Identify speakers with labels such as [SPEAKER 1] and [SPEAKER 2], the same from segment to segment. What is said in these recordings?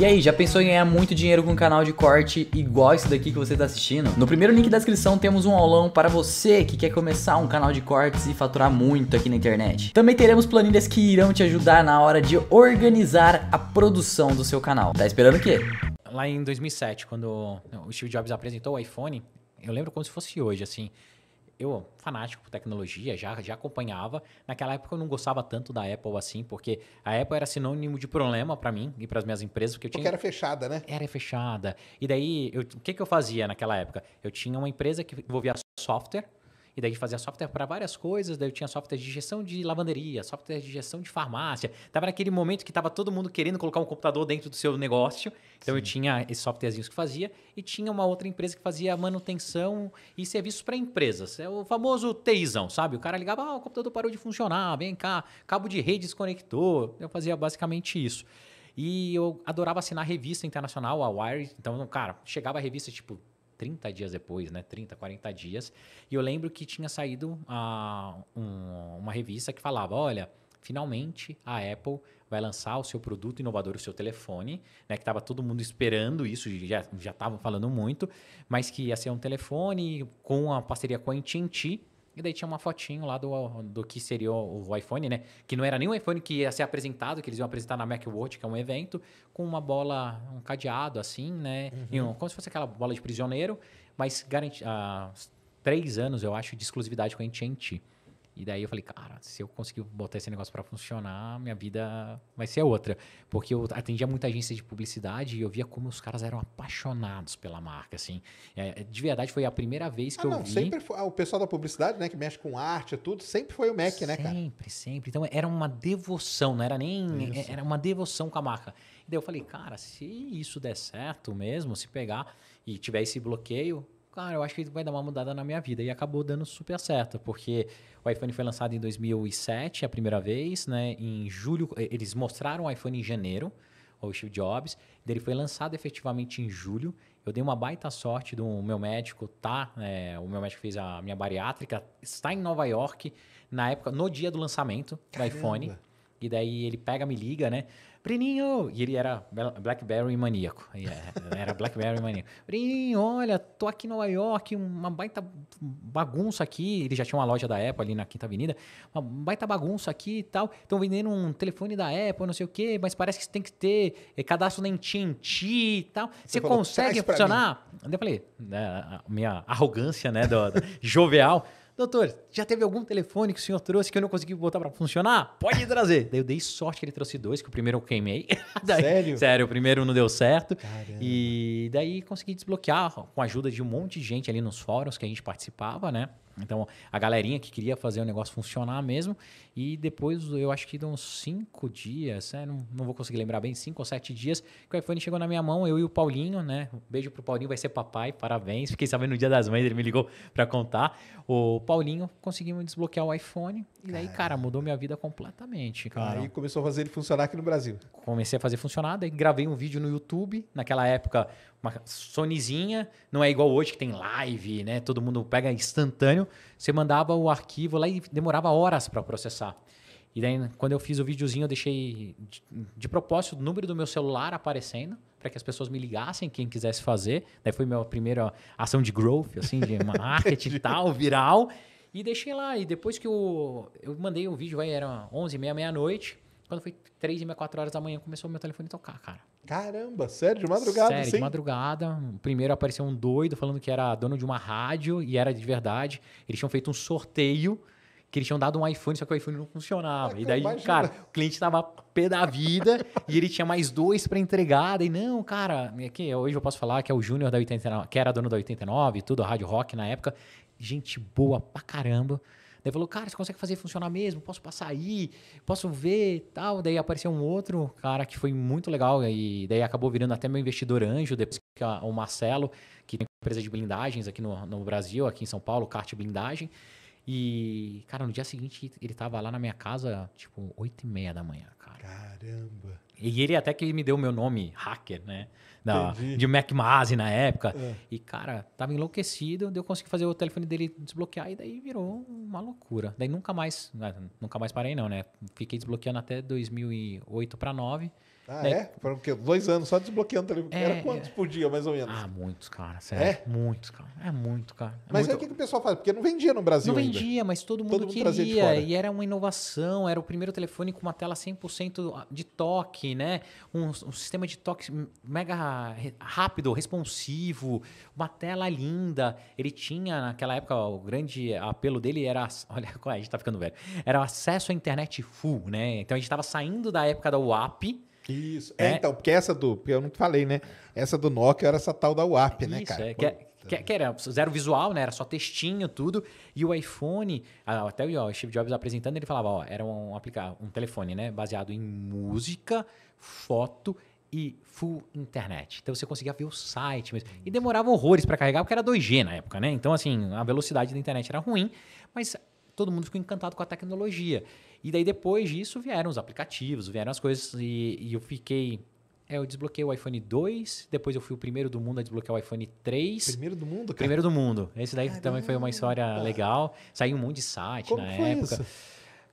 [SPEAKER 1] E aí, já pensou em ganhar muito dinheiro com um canal de corte igual esse daqui que você está assistindo? No primeiro link da descrição temos um aulão para você que quer começar um canal de cortes e faturar muito aqui na internet. Também teremos planilhas que irão te ajudar na hora de organizar a produção do seu canal. Tá esperando o quê? Lá em 2007, quando o Steve Jobs apresentou o iPhone, eu lembro como se fosse hoje, assim eu fanático por tecnologia, já, já acompanhava. Naquela época eu não gostava tanto da Apple assim, porque a Apple era sinônimo de problema para mim e para as minhas empresas. Porque, eu tinha... era fechada, né? Era fechada. E daí, eu, o que, que eu fazia naquela época? Eu tinha uma empresa que envolvia software e daí fazia software para várias coisas, daí eu tinha software de gestão de lavanderia, software de gestão de farmácia. Tava naquele momento que tava todo mundo querendo colocar um computador dentro do seu negócio. Então Sim. eu tinha esses softwarezinhos que fazia e tinha uma outra empresa que fazia manutenção e serviços para empresas. É o famoso TIzão, sabe? O cara ligava, ah, o computador parou de funcionar, vem cá, cabo de rede desconectou. Eu fazia basicamente isso. E eu adorava assinar revista internacional, a Wired. Então, cara, chegava a revista tipo 30 dias depois, né? 30, 40 dias. E eu lembro que tinha saído ah, um, uma revista que falava: olha, finalmente a Apple vai lançar o seu produto inovador, o seu telefone, né? Que estava todo mundo esperando isso, já estavam falando muito, mas que ia ser um telefone com a parceria com a AT&T, e daí tinha uma fotinho lá do, do que seria o, o iPhone, né? Que não era nem o iPhone que ia ser apresentado, que eles iam apresentar na MacWatch, que é um evento, com uma bola, um cadeado assim, né? Uhum. Um, como se fosse aquela bola de prisioneiro, mas garantia ah, três anos, eu acho, de exclusividade com a AT&T. E daí eu falei, cara, se eu conseguir botar esse negócio para funcionar, minha vida vai ser outra. Porque eu atendia muita agência de publicidade e eu via como os caras eram apaixonados pela marca, assim. É, é de verdade, foi a primeira vez que ah, eu não, vi... sempre foi, ah, o pessoal da publicidade, né, que mexe com arte e é tudo, sempre foi o Mac, sempre, né, cara? Sempre, sempre. Então, era uma devoção, não era nem... Isso. Era uma devoção com a marca. E daí eu falei, cara, se isso der certo mesmo, se pegar e tiver esse bloqueio, cara, eu acho que vai dar uma mudada na minha vida. E acabou dando super certo, porque o iPhone foi lançado em 2007, a primeira vez, né? Em julho, eles mostraram o iPhone em janeiro, o Steve Jobs. Ele foi lançado efetivamente em julho. Eu dei uma baita sorte do meu médico, tá? É, o meu médico fez a minha bariátrica, está em Nova York, na época, no dia do lançamento Caramba. do iPhone. E daí ele pega, me liga, né? Brininho! E ele era Blackberry maníaco. É, era Blackberry maníaco. Brininho, olha, tô aqui em Nova York, uma baita bagunça aqui. Ele já tinha uma loja da Apple ali na Quinta Avenida. Uma baita bagunça aqui e tal. Estão vendendo um telefone da Apple, não sei o quê, mas parece que você tem que ter é, cadastro na TNT e tal. Você, você falou, consegue funcionar? Eu falei, né, minha arrogância, né, do, do jovial doutor, já teve algum telefone que o senhor trouxe que eu não consegui botar para funcionar? Pode trazer. Daí eu dei sorte que ele trouxe dois, que o primeiro eu queimei. daí, sério? Sério, o primeiro não deu certo. Caramba. E daí consegui desbloquear com a ajuda de um monte de gente ali nos fóruns que a gente participava, né? Então, a galerinha que queria fazer o negócio funcionar mesmo. E depois, eu acho que uns cinco dias, né? não, não vou conseguir lembrar bem, cinco ou sete dias, que o iPhone chegou na minha mão, eu e o Paulinho, né? Um beijo pro Paulinho, vai ser papai, parabéns. Fiquei sabendo no Dia das Mães, ele me ligou para contar. O Paulinho conseguimos desbloquear o iPhone. E daí, cara, cara mudou minha vida completamente. Cara. Aí começou a fazer ele funcionar aqui no Brasil. Comecei a fazer funcionar, daí gravei um vídeo no YouTube. Naquela época, uma Sonyzinha, não é igual hoje que tem live, né? Todo mundo pega instantâneo você mandava o arquivo lá e demorava horas para processar. E daí, quando eu fiz o videozinho, eu deixei de, de propósito o número do meu celular aparecendo para que as pessoas me ligassem, quem quisesse fazer. Daí foi minha primeira ação de growth, assim, de marketing e tal, viral. E deixei lá. E depois que eu, eu mandei o um vídeo, aí era 11 h meia-noite. Meia quando foi três e meia, quatro horas da manhã, começou meu telefone a tocar, cara. Caramba, sério, de madrugada, sério, sim? de assim? madrugada. Primeiro apareceu um doido falando que era dono de uma rádio e era de verdade. Eles tinham feito um sorteio que eles tinham dado um iPhone, só que o iPhone não funcionava. Ah, e daí, imagina. cara, o cliente tava pé da vida e ele tinha mais dois para entregar. Daí, não, cara, aqui, é hoje eu posso falar que é o Júnior da 89, que era dono da 89, tudo, a Rádio Rock na época. Gente boa pra caramba. Daí falou, cara, você consegue fazer funcionar mesmo? Posso passar aí? Posso ver tal? Daí apareceu um outro cara que foi muito legal e daí acabou virando até meu investidor anjo, depois que o Marcelo, que tem empresa de blindagens aqui no, no Brasil, aqui em São Paulo, Carte Blindagem. E, cara, no dia seguinte ele tava lá na minha casa, tipo, 8 e meia da manhã, cara. Caramba! E ele até que me deu o meu nome, hacker, né? Da, de McMaze na época. É. E, cara, tava enlouquecido, eu consegui fazer o telefone dele desbloquear e daí virou uma loucura. Daí nunca mais, ah, nunca mais parei não, né? Fiquei desbloqueando até 2008 para 9. Ah, daí, é? Foram quê? dois anos só desbloqueando o telefone. É, Era é. quantos por dia, mais ou menos? Ah, muitos, cara. Sério. É? Muitos, cara. É muito, cara. É mas muito... é o que, que o pessoal faz? Porque não vendia no Brasil Não vendia, ainda. mas todo mundo, todo mundo queria. E era uma inovação. Era o primeiro telefone com uma tela 100% de toque. Assim, né? Um, um sistema de toque mega rápido, responsivo, uma tela linda. Ele tinha, naquela época, o grande apelo dele era. Olha, a gente tá ficando velho. Era o acesso à internet full, né? Então a gente estava saindo da época da UAP. Isso. É, é, então, porque essa do. Porque eu não te falei, né? Essa do Nokia era essa tal da UAP, né, isso, né, cara? É, que, é, Tá. Que, que, era zero visual, né? Era só textinho, tudo. E o iPhone, até o Steve Jobs apresentando, ele falava, ó, era um, um telefone, né? Baseado em música, foto e full internet. Então você conseguia ver o site mesmo. E demorava horrores para carregar, porque era 2G na época, né? Então, assim, a velocidade da internet era ruim, mas todo mundo ficou encantado com a tecnologia. E daí, depois disso, vieram os aplicativos, vieram as coisas, e, e eu fiquei é, eu desbloqueei o iPhone 2, depois eu fui o primeiro do mundo a desbloquear o iPhone 3. Primeiro do mundo, cara? Primeiro do mundo. Esse daí Caramba. também foi uma história legal. Saiu um monte de site Como na época. Isso?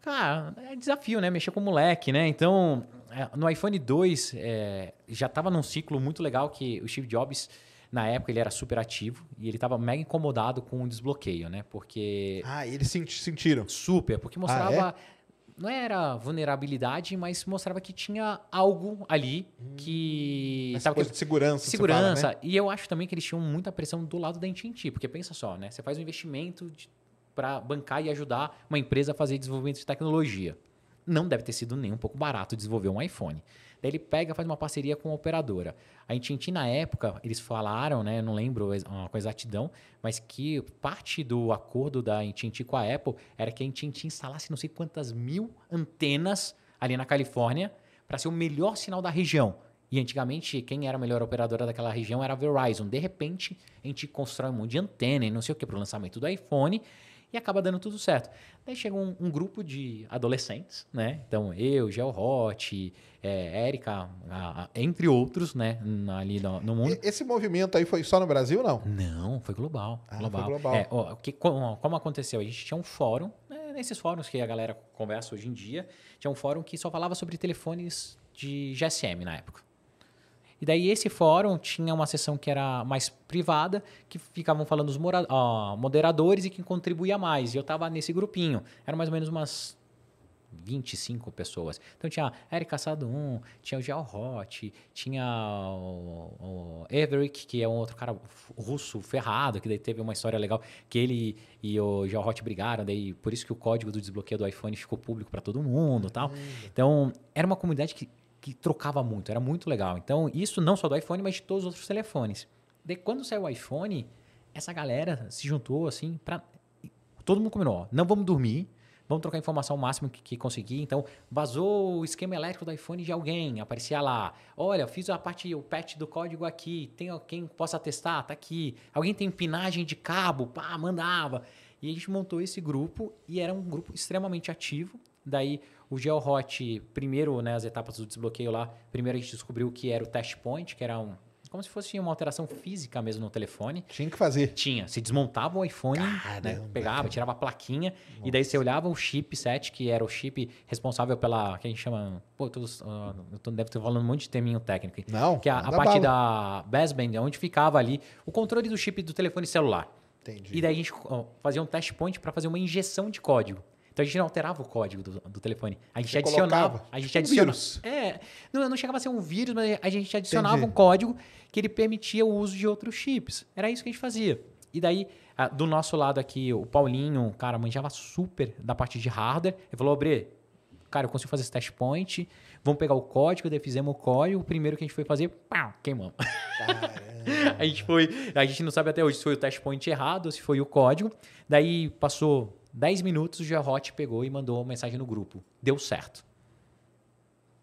[SPEAKER 1] Cara, é desafio, né? Mexer com o moleque, né? Então, é, no iPhone 2, é, já estava num ciclo muito legal que o Steve Jobs na época ele era super ativo e ele estava mega incomodado com o desbloqueio, né? Porque. Ah, eles sentiram. Super, porque ah, mostrava ah, é? não era vulnerabilidade, mas mostrava que tinha algo ali hum. que. Essa coisa que... de segurança. Segurança. Fala, né? E eu acho também que eles tinham muita pressão do lado da Intinti, porque pensa só, né? Você faz um investimento de... para bancar e ajudar uma empresa a fazer desenvolvimento de tecnologia. Não deve ter sido nem um pouco barato desenvolver um iPhone. Daí ele pega faz uma parceria com a operadora. A Intintin, na época, eles falaram, né? Não lembro ah, com exatidão, mas que parte do acordo da Intintin com a Apple era que a Intintin instalasse não sei quantas mil antenas ali na Califórnia para ser o melhor sinal da região. E antigamente, quem era a melhor operadora daquela região era a Verizon. De repente, a gente constrói um monte de antena e não sei o que para o lançamento do iPhone e acaba dando tudo certo. Daí chega um, um grupo de adolescentes, né? Então eu, Gel Hot, é, Érica, entre outros, né? Ali no, no, mundo. Esse movimento aí foi só no Brasil, não? Não, foi global. Ah, global. Foi global. É, ó, que, como, aconteceu? A gente tinha um fórum, né? nesses fóruns que a galera conversa hoje em dia, tinha um fórum que só falava sobre telefones de GSM na época. E daí esse fórum tinha uma sessão que era mais privada, que ficavam falando os mora- moderadores e quem contribuía mais. E eu estava nesse grupinho. Eram mais ou menos umas 25 pessoas. Então tinha Eric Assado 1, tinha o Geo Hot, tinha o, o Everick, que é um outro cara russo ferrado, que daí teve uma história legal, que ele e o Geo Hot brigaram, daí por isso que o código do desbloqueio do iPhone ficou público para todo mundo tal. Hum. Então era uma comunidade que que trocava muito, era muito legal. Então, isso não só do iPhone, mas de todos os outros telefones. De quando saiu o iPhone, essa galera se juntou assim para todo mundo combinou, ó, não vamos dormir, vamos trocar informação o máximo que, que, conseguir. Então, vazou o esquema elétrico do iPhone de alguém, aparecia lá. Olha, fiz a parte, o patch do código aqui, tem alguém que possa testar? Tá aqui. Alguém tem pinagem de cabo? Pá, mandava. E a gente montou esse grupo e era um grupo extremamente ativo. Daí o GeoHot, primeiro, né, as etapas do desbloqueio lá, primeiro a gente descobriu que era o test point, que era um como se fosse uma alteração física mesmo no telefone. Tinha que fazer. Tinha. Se desmontava o iPhone, né, Caramba, né, pegava, tirava a plaquinha, Nossa. e daí você olhava o chipset, que era o chip responsável pela. que a gente chama. Pô, eu, tô, ah, eu tô, deve estar falando um monte de terminho técnico. Não. Que é a, a parte bala. da baseband, é onde ficava ali o controle do chip do telefone celular. Entendi. E daí a gente fazia um test point para fazer uma injeção de código. Então a gente não alterava o código do, do telefone. A gente Você adicionava. A gente adicionava. Tipo um é, não, não chegava a ser um vírus, mas a gente adicionava Entendi. um código que ele permitia o uso de outros chips. Era isso que a gente fazia. E daí, do nosso lado aqui, o Paulinho, cara, manjava super da parte de hardware. Ele falou, Bre, cara, eu consigo fazer esse test point, vamos pegar o código, daí fizemos o código, o primeiro que a gente foi fazer, pá, queimamos. a gente foi, a gente não sabe até hoje se foi o test point errado, se foi o código. Daí passou 10 minutos, o Gerhot pegou e mandou uma mensagem no grupo. Deu certo.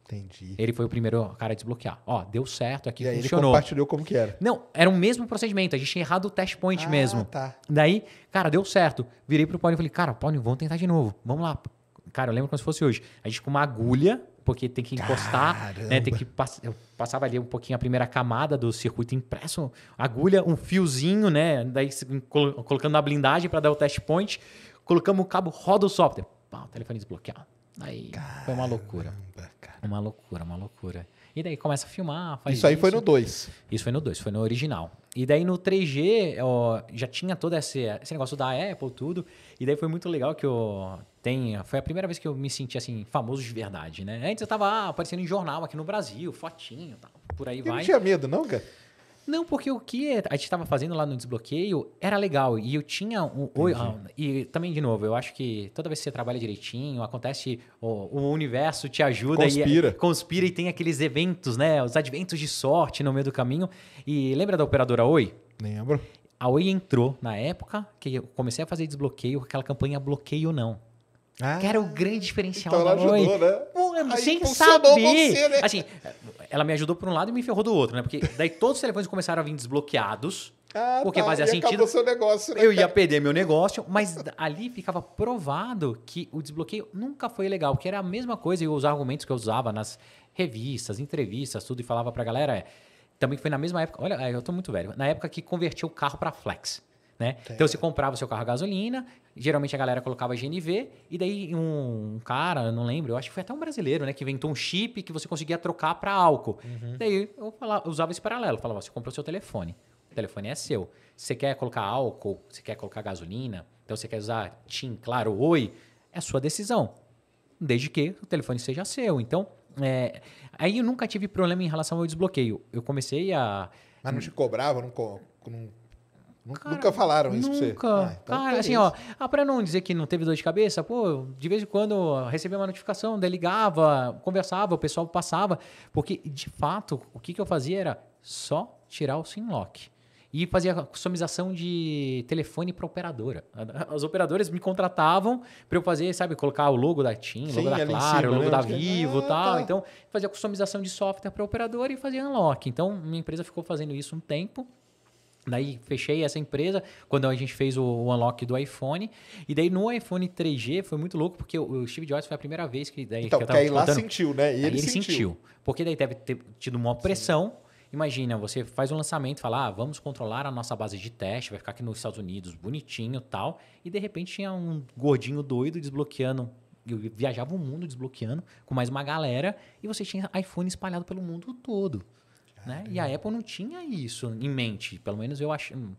[SPEAKER 1] Entendi. Ele foi o primeiro cara a desbloquear. Ó, deu certo, aqui e aí funcionou. ele compartilhou como que era. Não, era o mesmo procedimento. A gente tinha errado o test point ah, mesmo. tá. Daí, cara, deu certo. Virei pro Paulinho e falei, cara, Paulinho, vamos tentar de novo. Vamos lá. Cara, eu lembro como se fosse hoje. A gente com uma agulha, porque tem que encostar, né, Tem que pass... Eu passava ali um pouquinho a primeira camada do circuito impresso, agulha, um fiozinho, né? Daí colocando na blindagem para dar o test point colocamos o cabo, roda o software. Pá, o telefone desbloqueado. Aí Caramba, foi uma loucura. Uma loucura, uma loucura. E daí começa a filmar. Isso, isso aí foi no 2. Isso foi no 2, foi no original. E daí no 3G ó, já tinha todo esse, esse negócio da Apple, tudo. E daí foi muito legal que eu tenha. Foi a primeira vez que eu me senti assim, famoso de verdade, né? Antes eu tava ah, aparecendo em jornal aqui no Brasil, fotinho tal. Por aí e vai. Não tinha medo, não, cara? Não, porque o que a gente estava fazendo lá no desbloqueio era legal. E eu tinha um. Entendi. Ah, e também, de novo, eu acho que toda vez que você trabalha direitinho, acontece. O, o universo te ajuda é conspira. e conspira e tem aqueles eventos, né? Os adventos de sorte no meio do caminho. E lembra da operadora Oi? Lembro. A Oi entrou na época que eu comecei a fazer desbloqueio, aquela campanha bloqueio não. Ah, que era o grande diferencial então da ajudou, Oi. Né? Pô, sem saber. Você, né? Assim, ela me ajudou por um lado e me ferrou do outro, né? Porque daí todos os telefones começaram a vir desbloqueados. Ah, tá, porque tá, fazia sentido. Seu negócio, né? Eu ia perder meu negócio, mas ali ficava provado que o desbloqueio nunca foi legal, que era a mesma coisa e os argumentos que eu usava nas revistas, entrevistas, tudo e falava pra galera é, também foi na mesma época, olha, eu tô muito velho, na época que convertia o carro para flex. Né? Então você comprava o seu carro a gasolina geralmente a galera colocava GNV, e daí um cara, não lembro, eu acho que foi até um brasileiro, né, que inventou um chip que você conseguia trocar para álcool. Uhum. Daí eu, falava, eu usava esse paralelo, falava, você comprou seu telefone, o telefone é seu. Você quer colocar álcool, você quer colocar gasolina, então você quer usar TIM, Claro, Oi, é sua decisão, desde que o telefone seja seu. Então, é, aí eu nunca tive problema em relação ao desbloqueio. Eu comecei a... Mas não te cobrava, não, co não Nunca, cara, nunca falaram isso nunca. pra você? Nunca. Ah, então cara, tá assim, ó, ah, pra não dizer que não teve dor de cabeça, pô, de vez em quando recebia uma notificação, daí ligava, conversava, o pessoal passava. Porque, de fato, o que, que eu fazia era só tirar o SIM-lock e fazia customização de telefone para operadora. As operadoras me contratavam para eu fazer, sabe, colocar o logo da TIM, logo da Claro, cima, logo né? da Vivo, ah, tal. Tá. Então, fazia customização de software para operadora e fazia unlock. Então, minha empresa ficou fazendo isso um tempo. Daí fechei essa empresa quando a gente fez o, unlock do iPhone. E daí no iPhone 3G foi muito louco, porque o Steve Jobs foi a primeira vez que. Daí, então, que, que aí lá sentiu, né? E ele, sentiu. sentiu. Porque daí deve ter tido uma pressão. Imagina, você faz um lançamento, fala, ah, vamos controlar a nossa base de teste, vai ficar aqui nos Estados Unidos, bonitinho tal. E de repente tinha um gordinho doido desbloqueando eu viajava o mundo desbloqueando com mais uma galera e você tinha iPhone espalhado pelo mundo todo. Né? E a Apple não tinha isso em mente. Pelo menos eu acho. Hum,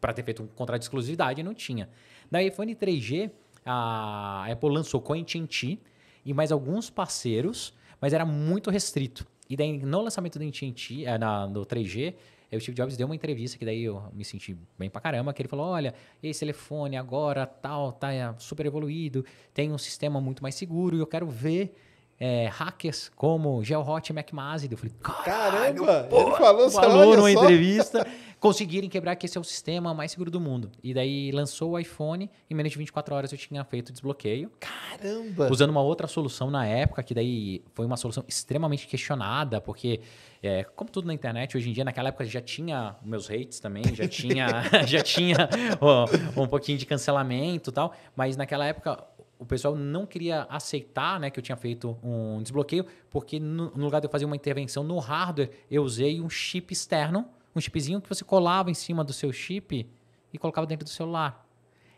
[SPEAKER 1] Para ter feito um contrato de exclusividade, não tinha. Na iPhone 3G, a Apple lançou com e mais alguns parceiros, mas era muito restrito. E daí, no lançamento do AT&T, é, no 3G, eh, o Steve Jobs deu uma entrevista que daí eu me senti bem pra caramba, que ele falou, olha, esse telefone agora, tal, tá eh, super evoluído, tem um sistema muito mais seguro e eu quero ver é, hackers como Gelhot e McMaster. Eu falei, caramba, pô, ele falou, falou numa só. entrevista, conseguirem quebrar que esse é o sistema mais seguro do mundo. E daí lançou o iPhone, em menos de 24 horas eu tinha feito o desbloqueio. Caramba! Usando uma outra solução na época, que daí foi uma solução extremamente questionada, porque é, como tudo na internet hoje em dia, naquela época já tinha meus hates também, já tinha, já tinha ó, um pouquinho de cancelamento e tal, mas naquela época o pessoal não queria aceitar né, que eu tinha feito um desbloqueio, porque no, lugar de eu fazer uma intervenção no hardware, eu usei um chip externo, um chipzinho que você colava em cima do seu chip e colocava dentro do celular.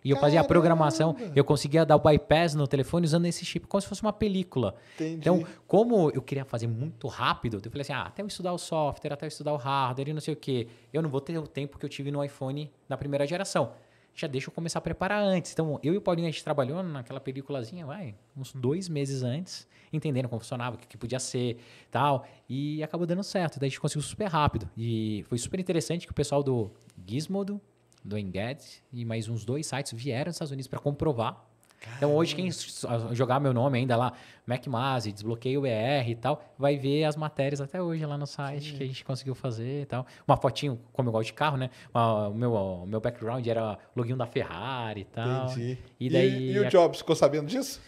[SPEAKER 2] E Caramba. eu fazia a programação, eu
[SPEAKER 1] conseguia dar o bypass no telefone usando esse chip, como se fosse uma película. Entendi. Então, como eu queria fazer muito rápido, eu falei assim: ah, até eu estudar o software, até eu estudar o hardware e não sei o quê, eu não vou ter o tempo que eu tive no iPhone na primeira geração já deixa eu começar a preparar antes. Então, eu e o Paulinho, a gente trabalhou naquela películazinha, vai, uns dois meses antes, entendendo como funcionava, o que, que podia ser tal. E acabou dando certo. Daí a gente conseguiu super rápido. E foi super interessante que o pessoal do Gizmodo, do Engad e mais uns dois sites vieram dos Estados Unidos para comprovar então hoje quem jogar meu nome ainda lá, MacMasi, desbloqueio BR e tal, vai ver as matérias até hoje lá no site Sim. que a gente conseguiu fazer e tal. Uma fotinho, como eu gosto de carro, né? O meu, o meu background era login da Ferrari e tal. Entendi. E, daí, e, e o Jobs ficou sabendo disso?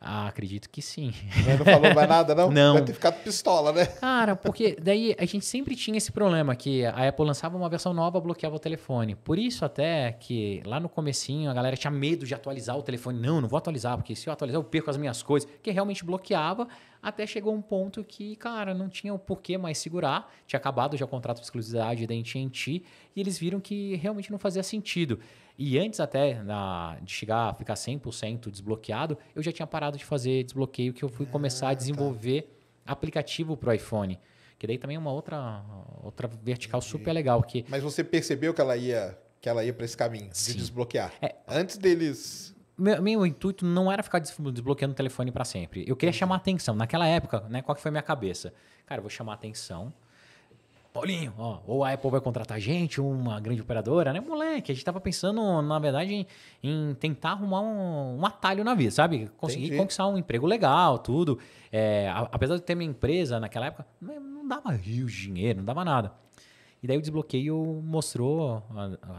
[SPEAKER 1] Ah, acredito que sim. Não falou mais nada, não? Não. Vai ter ficado pistola, né? Cara, porque daí a gente sempre tinha esse problema que a Apple lançava uma versão nova, bloqueava o telefone. Por isso até que lá no comecinho a galera tinha medo de atualizar o telefone. Não, não vou atualizar, porque se eu atualizar eu perco as minhas coisas. Que realmente bloqueava, até chegou um ponto que, cara, não tinha o porquê mais segurar. Tinha acabado já o contrato de exclusividade da AT&T e eles viram que realmente não fazia sentido. E antes até na, de chegar a ficar 100% desbloqueado, eu já tinha parado de fazer desbloqueio, que eu fui ah, começar a ah, tá. desenvolver tá. aplicativo para o iPhone. Que daí também é uma outra, outra vertical Entendi. super legal. Que... Mas você percebeu que ela ia que ela ia para esse caminho Sim. de desbloquear? É, Antes deles. Meu, meu, intuito não era ficar desbloqueando o telefone para sempre. Eu queria chamar atenção. Naquela época, né, qual que foi a minha cabeça? Cara, eu vou chamar atenção Paulinho, ó, ou a Apple vai contratar a gente, uma grande operadora, né? Moleque, a gente tava pensando, na verdade, em, em tentar arrumar um, um, atalho na vida, sabe? Conseguir Entendi. conquistar um emprego legal, tudo. É, apesar de ter minha empresa naquela época, não dava rio de dinheiro, não dava nada. E daí o desbloqueio mostrou,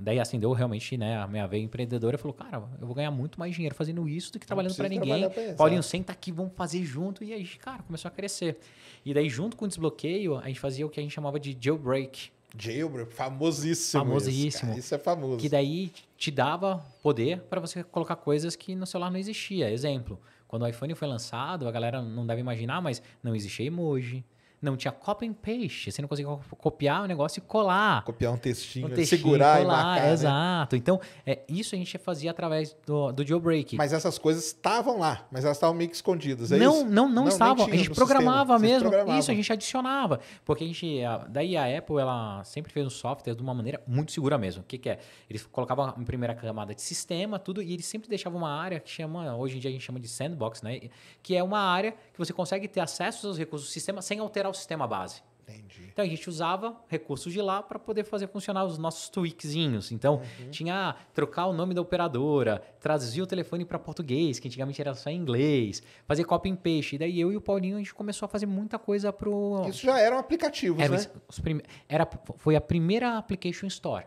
[SPEAKER 1] daí acendeu realmente né, a minha veia empreendedora e falou: Cara, eu vou ganhar muito mais dinheiro fazendo isso do que trabalhando para ninguém. Paulinho, é. senta aqui, vamos fazer junto. E aí, cara, começou a crescer. E daí, junto com o desbloqueio, a gente fazia o que a gente chamava de jailbreak. Jailbreak, famosíssimo. Famosíssimo. Isso, isso é famoso. Que daí te dava poder para você colocar coisas que no celular não existia. Exemplo, quando o iPhone foi lançado, a galera não deve imaginar, mas não existia emoji não tinha copy and paste. Você não conseguia copiar o negócio e colar. Copiar um textinho, um textinho segurar colar, e marcar. Né? Exato. Né? Então, é, isso a gente fazia através do, do jailbreak. Mas essas coisas estavam lá, mas elas estavam meio que escondidas. É não, não, não, não, estavam. A gente programava sistema. mesmo. Isso a gente adicionava. Porque a gente. Daí a Apple, ela sempre fez um software de uma maneira muito segura mesmo. O que, que é? Eles colocavam uma primeira camada de sistema, tudo, e eles sempre deixavam uma área que chama. Hoje em dia a gente chama de sandbox, né? Que é uma área que você consegue ter acesso aos recursos do sistema sem alterar era o sistema base. Entendi. Então a gente usava recursos de lá para poder fazer funcionar os nossos tweakzinhos. Então uhum. tinha trocar o nome da operadora, traduzir o telefone para português, que antigamente era só em inglês, fazer copy and paste. E daí eu e o Paulinho a gente começou a fazer muita coisa pro Isso já eram aplicativos, era, né? Os prime... era foi a primeira application store,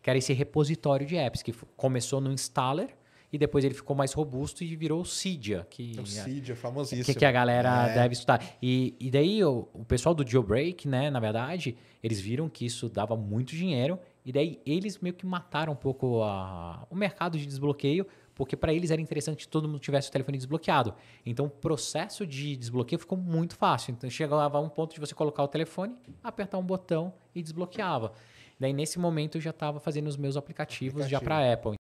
[SPEAKER 1] que era esse repositório de apps que começou no installer e depois ele ficou mais robusto e virou o Cydia. Que, é o é Cydia, famosíssimo. Que, que a galera é. deve estudar. E, e daí o, o pessoal do Jailbreak, né, na verdade, eles viram que isso dava muito dinheiro e daí eles meio que mataram um pouco a, o mercado de desbloqueio, porque para eles era interessante que todo mundo tivesse o telefone desbloqueado. Então o processo de desbloqueio ficou muito fácil. Então chegava a um ponto de você colocar o telefone, apertar um botão e desbloqueava. Daí nesse momento eu já estava fazendo os meus aplicativos Aplicativo. já para Apple.